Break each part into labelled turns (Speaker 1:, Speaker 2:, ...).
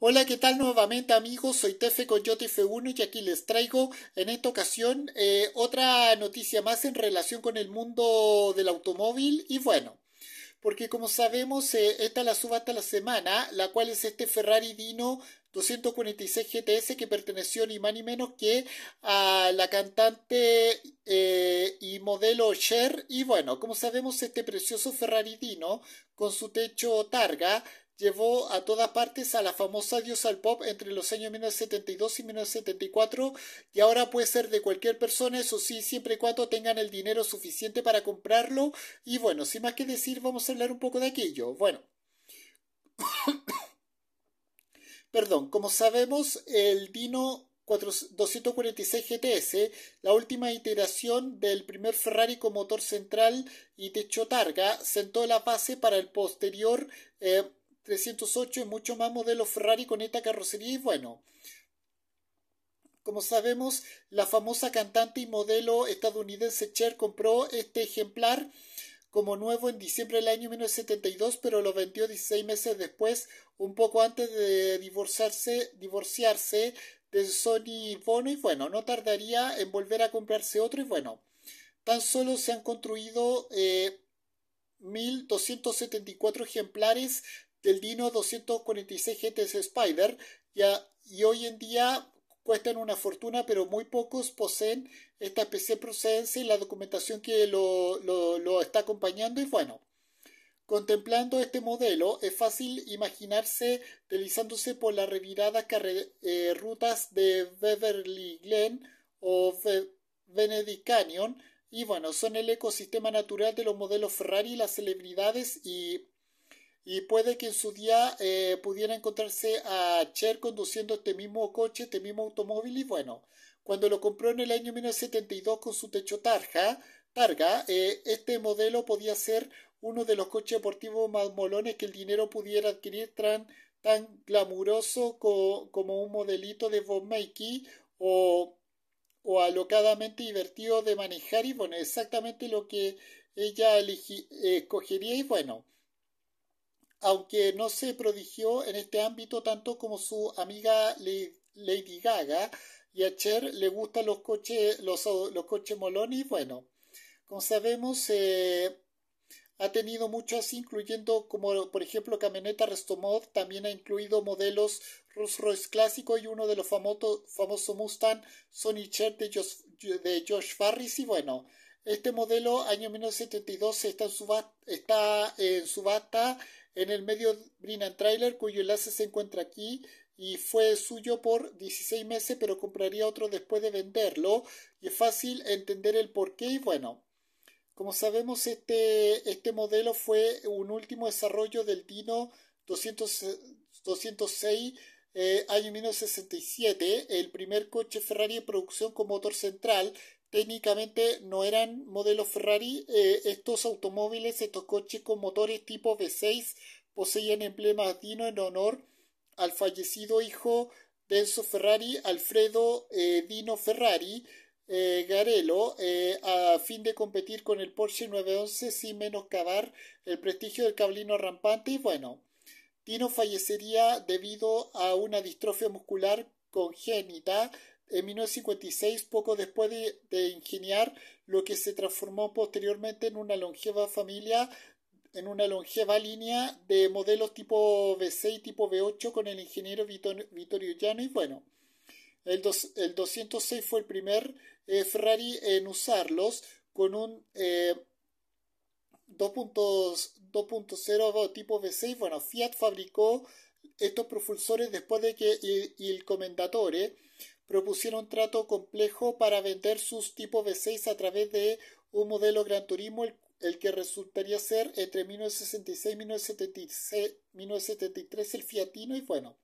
Speaker 1: Hola, ¿qué tal nuevamente amigos? Soy Tefe con jtf 1 y aquí les traigo en esta ocasión eh, otra noticia más en relación con el mundo del automóvil y bueno. Porque como sabemos, eh, esta la suba hasta la semana, la cual es este Ferrari Dino 246 GTS que perteneció ni más ni menos que a la cantante eh, y modelo Cher. Y bueno, como sabemos, este precioso Ferrari Dino con su techo targa llevó a todas partes a la famosa dios al pop entre los años 1972 y 1974 y ahora puede ser de cualquier persona, eso sí, siempre y cuando tengan el dinero suficiente para comprarlo. Y bueno, sin más que decir, vamos a hablar un poco de aquello. Bueno. Perdón, como sabemos, el Dino 246 GTS, la última iteración del primer Ferrari con motor central y techo targa, sentó la base para el posterior eh, 308 y mucho más modelo Ferrari con esta carrocería y bueno. Como sabemos, la famosa cantante y modelo estadounidense Cher compró este ejemplar como nuevo en diciembre del año 1972, pero lo vendió 16 meses después, un poco antes de divorciarse, divorciarse de Sony Bono y bueno, no tardaría en volver a comprarse otro y bueno, tan solo se han construido 1.274 eh, ejemplares del Dino 246 GTS Spider ya, y hoy en día cuestan una fortuna, pero muy pocos poseen esta de procedencia y la documentación que lo, está acompañando. Y bueno, Contemplando este modelo, es fácil imaginarse deslizándose por las reviradas eh, rutas de Beverly Glen o Benedict Canyon. Y bueno, son el ecosistema natural de los modelos Ferrari, las celebridades y y puede que en su día eh, pudiera encontrarse a Cher conduciendo este mismo coche, este mismo automóvil y bueno, cuando lo compró en el año 1972 con su techo tarja, targa, eh, este modelo podía ser uno de los coches deportivos más molones que el dinero pudiera adquirir tan, tan glamuroso como un modelito de Bob Makey o, o alocadamente divertido de manejar y bueno, exactamente lo que ella escogería y bueno aunque no se prodigió en este ámbito tanto como su amiga Lady Gaga, y a Cher le gustan los coches, los, coches molones, y bueno, como sabemos, eh, ha tenido muchos incluyendo como por ejemplo camioneta Restomod, también ha incluido modelos Rolls Royce clásico y uno de los famosos famoso Mustang Sony Cher de Josh, de Josh Farris, y bueno, este modelo año 1972 está en está en subasta en el medio brinan Trailer, cuyo enlace se encuentra aquí y fue suyo por 16 meses, pero compraría otro después de venderlo. Y es fácil entender el por qué. Y bueno, como sabemos, este, este modelo fue un último desarrollo del Dino 206 eh, año 1967, el primer coche Ferrari en producción con motor central técnicamente no eran modelos Ferrari. Eh, estos automóviles, estos coches con motores tipo V6 poseían emblemas Dino en honor al fallecido hijo de Enzo Ferrari, Alfredo eh, Dino Ferrari. Eh, Garelo, a fin de competir con el Porsche 911 sin menoscabar el prestigio del cablino rampante y bueno, Dino fallecería debido a una distrofia muscular congénita en 1956, poco después de, ingeniar lo que se transformó posteriormente en una longeva familia, en una longeva línea de modelos tipo V6 y tipo V8 con el ingeniero Vittorio Gianni. bueno, el, 206 fue el primer eh, Ferrari en usarlos con un 2.0 eh, tipo V6. Bueno, Fiat fabricó estos propulsores después de que el Comendatore propusiera un trato complejo para vender sus tipos V6 a través de un modelo Gran Turismo, el, el que resultaría ser entre 1966 y 1973 el Fiatino y bueno.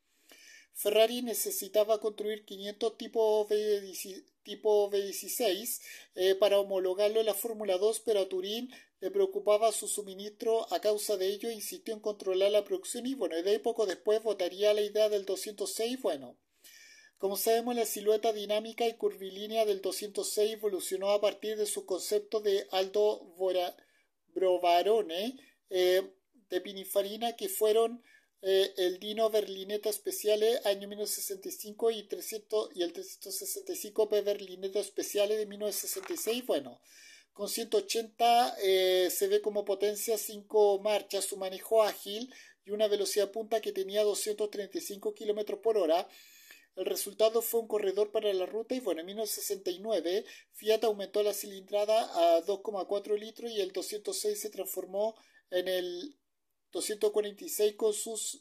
Speaker 1: Ferrari necesitaba construir 500 tipo V16, tipo eh, para homologarlo en la Fórmula 2, pero a Turín le preocupaba su suministro. A causa de ello, insistió en controlar la producción y bueno, de ahí poco después votaría la idea del 206. Bueno, como sabemos, la silueta dinámica y curvilínea del 206 evolucionó a partir de su concepto de Aldo Brovarone eh, de Pinifarina, que fueron eh, el Dino berlineta Speciale eh, año 1965 y, 300, y el 365 P berlineta Speciale de 1966. Bueno, con 180 eh, se ve como potencia 5 marchas, su manejo ágil y una velocidad punta que tenía 235 km por hora. El resultado fue un corredor para la ruta y bueno, en 1969 Fiat aumentó la cilindrada a 2,4 litros y el 206 se transformó en el 246 con sus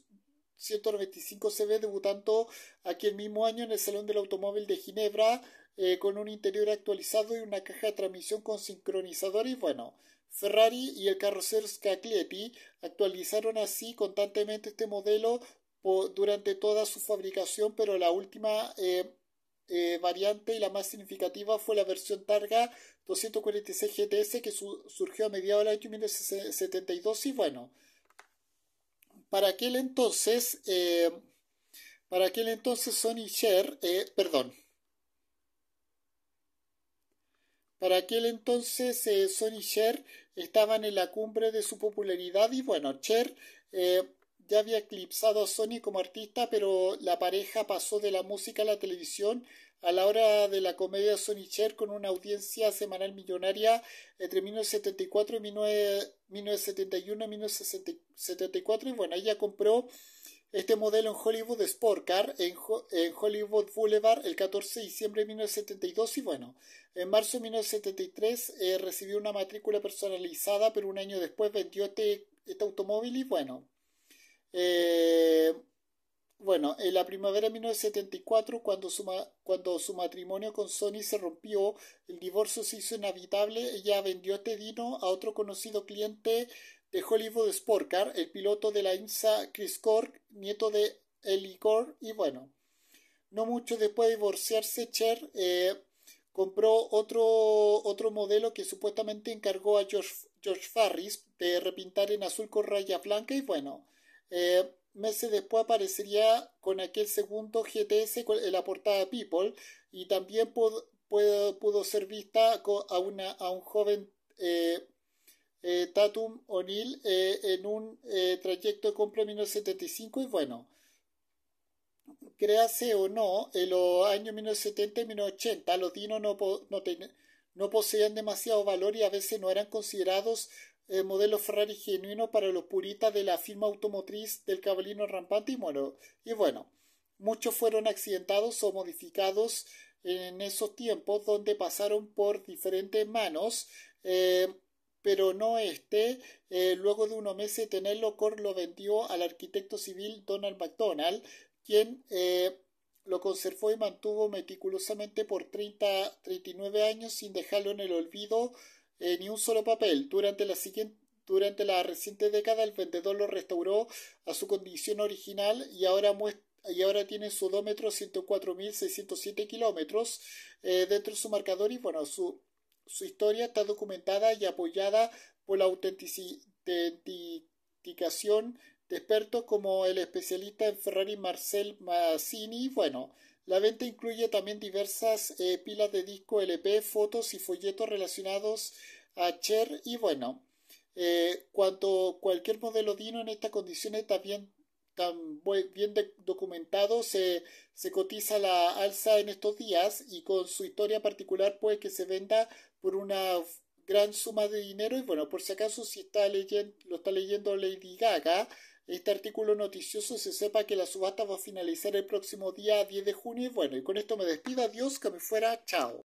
Speaker 1: 195 CB, debutando aquí el mismo año en el Salón del Automóvil de Ginebra, eh, con un interior actualizado y una caja de transmisión con sincronizador. Y bueno, Ferrari y el carrocero Scacletti actualizaron así constantemente este modelo durante toda su fabricación, pero la última. Eh, eh, variante y la más significativa fue la versión Targa 246 GTS que surgió a mediados del año 1972 y bueno, para aquel entonces, eh, para aquel entonces Sony Cher, eh, perdón, para aquel entonces eh, son y Cher estaban en la cumbre de su popularidad y bueno, Cher eh, ya había eclipsado a Sony como artista, pero la pareja pasó de la música a la televisión a la hora de la comedia Sony Cher con una audiencia semanal millonaria entre 1974 y 1971 y 1974. Y bueno, ella compró este modelo en Hollywood Sport Car, en, Hollywood Boulevard, el 14 de diciembre de 1972. Y bueno, en marzo de 1973 eh, recibió una matrícula personalizada, pero un año después vendió este, este automóvil y bueno. Eh, bueno, en la primavera de 1974, cuando su, cuando su matrimonio con Sony se rompió, el divorcio se hizo inhabitable, ella vendió este dino a otro conocido cliente de Hollywood Sportcar, el piloto de la insa Chris Cork, nieto de Ellie Cork, y bueno, no mucho después de divorciarse, Cher eh, compró otro, otro modelo que supuestamente encargó a George, George Farris de repintar en azul con raya blanca y bueno, eh, meses después aparecería con aquel segundo GTS en la portada People y también pudo, pudo, ser vista a, una, a un joven eh, eh, Tatum O'Neill en un trayecto de compra 1975 y bueno créase o no en los años 1970 y 1980 los dinos no, no, no poseían demasiado valor y a veces no eran considerados eh, modelo Ferrari genuino para los puritas de la firma automotriz del cabalino rampante y bueno, muchos fueron accidentados o modificados en esos tiempos donde pasaron por diferentes manos eh, pero no este, eh, luego de unos meses tenerlo, Cor lo vendió al arquitecto civil Donald MacDonald, quien lo conservó y mantuvo meticulosamente por 30, 39 años sin dejarlo en el olvido ni un solo papel. Durante la siguiente durante la reciente década el vendedor lo restauró a su condición original y ahora, y ahora tiene su odómetro 104.607 kilómetros eh, dentro de su marcador y bueno, su, su historia está documentada y apoyada por la autenticación de expertos como el especialista en Ferrari Marcel Massini. Bueno, la venta incluye también diversas eh, pilas de disco LP, fotos y folletos relacionados a y bueno, eh, cuando cualquier modelo Dino en estas condiciones está tan bien documentado, se, se, cotiza la alza en estos días y con su historia particular puede que se venda por una gran suma de dinero y bueno, por si acaso si está leyendo, lo está leyendo Lady Gaga, este artículo noticioso se sepa que la subasta va a finalizar el próximo día 10 de junio y bueno, y con esto me despido, adiós, que me fuera, chao.